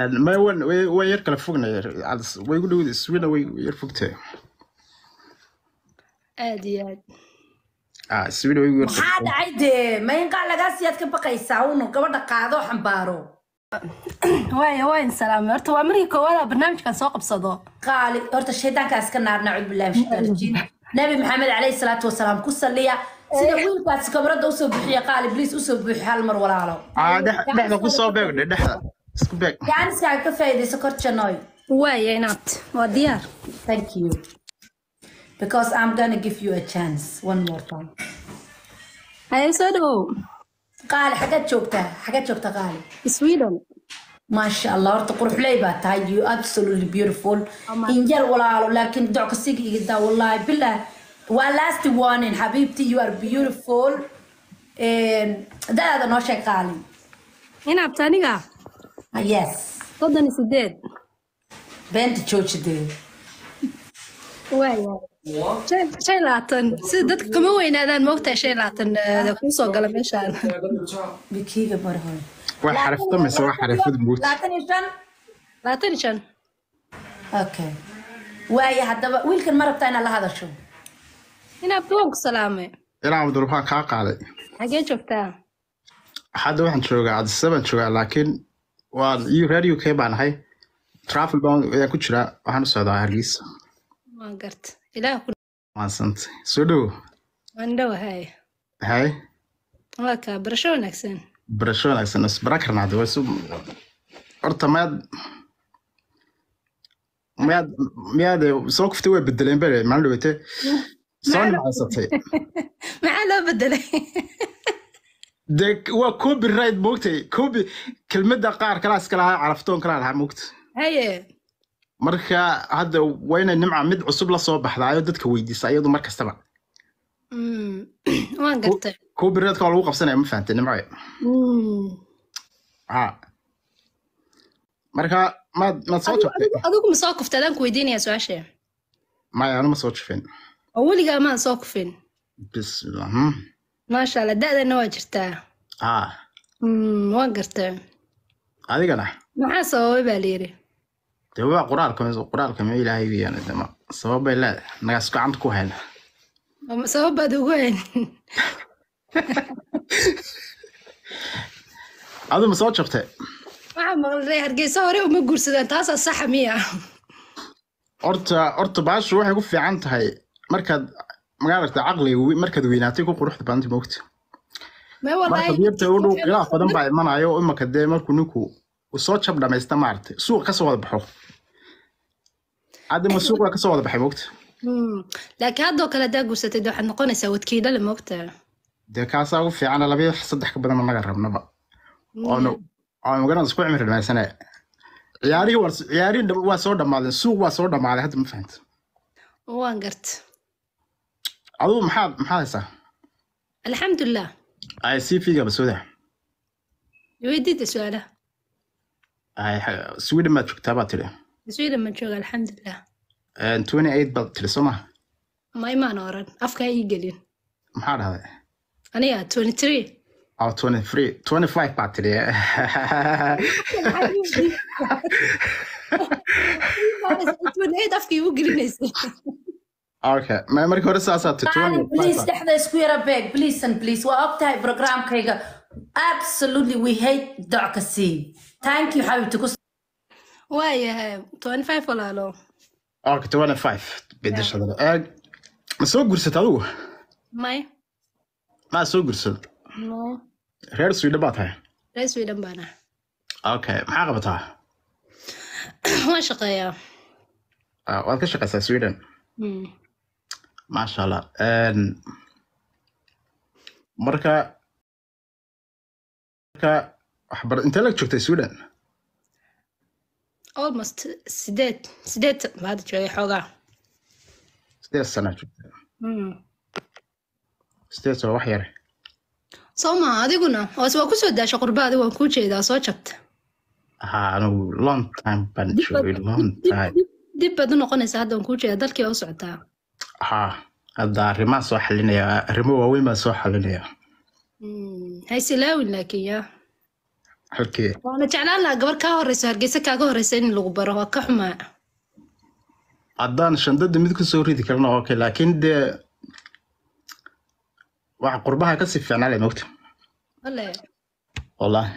ما وين وين يركل فوقنا على ويقولوا السويلة ويرفق تاعي عادي عادي اه السويلة ويقول هذا عادي ما ينقع لك سيادك بقى يساونو كبر قاعدو حنبارو واي واي سلام هرت امريكا ولا برنامج كان سوق بصدو قالي هرت الشيطان كان اسكن نار نعوذ بالله مش نعم. نبي محمد عليه الصلاه والسلام كسليا sida wiilkaasi kabrada usoo buxiya qaali bliis usoo buuxi hal mar walaalo dhexda kusoo beegdhe dhexda gacan iskaga ka faa'idayso kor janoy waaya inaad waa diyaar thank you because i'm gonna give you a chance one more time haye soo dhawow qaali xaggaad joogtaa xaggaad joogtaa qaali sweden maasha allah horta quruxley baa tahay you absolutely beautiful in yar walaalo laakiin doc kasiga igidaa wallaahi bilah waa last warning xabiibti you are beautiful dadaada noo sheeg qaali inaabta aniga Ah, yes soddon sideed beenta joojidee shay labaatan sida dadka kama weynaadaan moogtahay shay labaatan kuu gala meeshaan bikiiga iyo shan okay waaye haddaba wiilkan ma rabtaa inaad la hadasho inaa abduwaanku salaame ilaa abdulwaxaa kaa qaaday xagee joogtaa hadda waxaan joogaa cadisabaan joogaa laakiin waa reer u k baan ahay trafal bank ayaan ku jiraa waxaan u socdaa hargeysa maansanta soo dhow hay barasho wanaagsan barasho wanaagsan bara karnaada horta maad mayaad miyaad eh, soo kuftay waa bedeleen bale maala dhawate soo nimacaysatay maxaa loo bedelay de waa cobi right moogtay cobi kelmadda qaar kalaas ka lahaa ah, caraftoon kalaa lahaa mogta haye marka hadda waa inay nimca mid cusub la soo baxdaayo dadka weydiisa iyadu mar kastaba mm, waan gartay cobi rightk waa lagu qabsanaya ma fahantay nimce eh. mm. ha ah. marka maad maad soo jabtay ma soo kuftay adaan ku weydiinaya su-aasha maya anu soo jafeen oo weligaa maan soo kufeen bismillah hmm maasha alla da-dana mm, waa jirtaa waan gartaa adigana maxaa sababay e baa layiri yiri waa quraalka e ma ilaahay weyaan dema sabab e leedahay nagaas gacanta ku hayna sabab baad ugu hayn adu ma soo jabtay waxaa maqlay hargeysa hore uma guursadaan taasaa saxa miya horta horta baashu waxay ku fiican tahay markaad magarata caqliga markaad weynaatay ku quruxda baanta mogta markadiirta u dhow badan baa imanayo o imaka dee markuu ninku soo jab dhamaysta maarata suuqa kasoo wada baxo haddama suuq kasoo wada baxay mogta hmm, laakiin haddoo kale hadaa guursatad waxaad noqonaysaa wadkiilale mogta dee kaasaa ugu fiicana labi saddex ka badan anaga rabnaba hmm. oonu oonu garana isku cimri dhamaysane ciyaarihii ciyaarihii waa soo dhammaadeen suuq waa soo dhammaaday hadda ma fahanta waan garta عضو محاض محاضسة الحمد لله اي سي في قبل سوده ويدي تسأله اي حق سويد ما تشوك تابات لي سويد ما تشوك الحمد لله أه، انتوني ايد بل تلسوما ما ما نورن افكا اي قليل هذا انا يا 23 او 23 25 بات لي باتري اسألتون okay markii hore saasaa titblis dhexda isku yara beeg blisan bliis waa og tahay absolutely we hate doc ka sii you xabibti waayahay twenty five walaalo okay twenty five bedeshada ma soo gursata adigu may maa soo gursada reer sweden baa tahay reer sweden baana okay maxaa qabataa waan shaqeeyaa ah, waad ka shaqeysaa sweden mm maasha allah marka marka waxbar intee lag joogtay sweden almost sideed sideed maada joogay xoogaa sideed sana joogtay hmm. sideed waa wax yare sooma adiguna hoose waa kusoo daasha qurba adigu waan kuu jeedaa soo jabta ha anigu long time baan joogay long time dib baad u noqonaysaa hadda waan kuu jeedaa dalkii waa socotaa haa hadda arrimaa soo xalinaya arrimo waaweyn baa soo xalinaya hmm, haysilaawin laakiin yaa halkee waana jeclaan lahaa gabar kaa horeyso hargeysa kaaga horeysa in lagu baro waa ka xumaa haddaan shandada mid ku soo ridi karna oo kale laakiin dee wax qurbaha kasii fiicnaa le mogta wallahi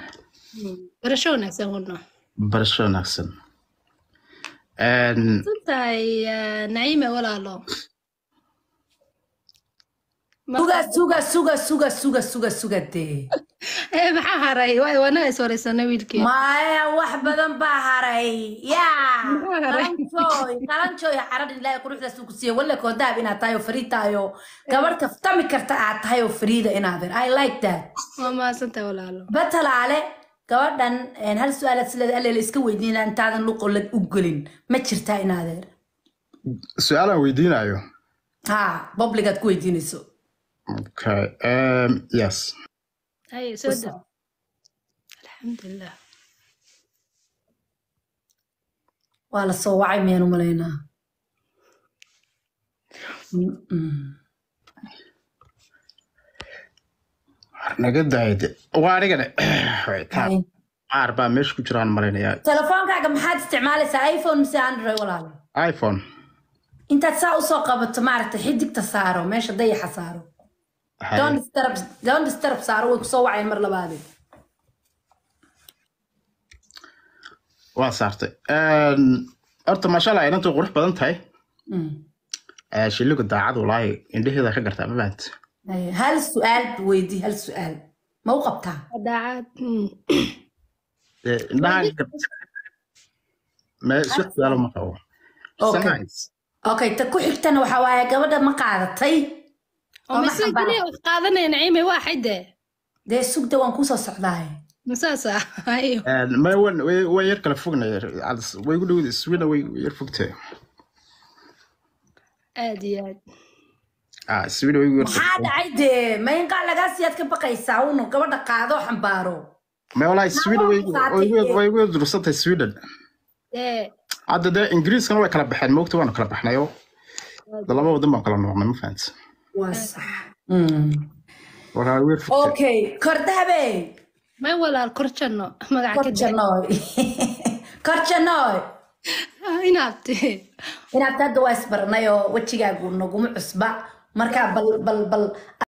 hmm, barasho wanaagsan wadno barasho wanaagsan tahay eh, naciime walaalo suga eh, maxaa haray waana is wareysanay wiilkii maya wax badan baa haray yaa qalanjooy qalanjooy quruxdaasuu ku siiyey walla koo inaad tahay oo fariidtaayo gabarh kaftami karta aad tahay oo fariida inaadir i like that waa walaalo batalaale gabadhan hal su-aalaad sileeda aleela iska weydiina intaadan luqola u gelin ma jirtaa inaadeer su-aalaan weydiinayo ha bobligaad ku weydiinayso Okay. Um, yes. Hey, so the... Alhamdulillah. waa la soo wacay miyaan u malaynaa meesha ku jiraan malaynayaa telefoonkaaga maxaad isticmaalaysaa iphone mise android walaalo iphone intaad saa usoo qabato maaragta xidigta saaro meesha dayaxa saaro donstarab saaro way kusoo waceen mar labaadee waa saartay horta maashalla inantu qurux badan tahay hmm. shilligu daacad walaahi indheheeda ka gartaa ma hal su-aal weydii hal su-aal ma u qabtaa daacad hmm. indhahan ma qabo okay ta ku xigtana waxaa waaye gabadha ma qaadatay dee sugda waan kuusoo socdaahe maya yar kale fognay dhacay dee ma inqaa lagaasiyaad ka baqaysaa unu gabadha qaado xambaaro maya sweden way igu yar hadda dee ingiriiskana way kala baxeen moogta waanu kala baxnayo da wadan baan kala noqnay ma fahanta waa saxokay kordhabe may walaal korjano magakorjanoy inaabte inaabta hadda waa isbarnay oo wejigaagu naguma cusba markaa bal bal bal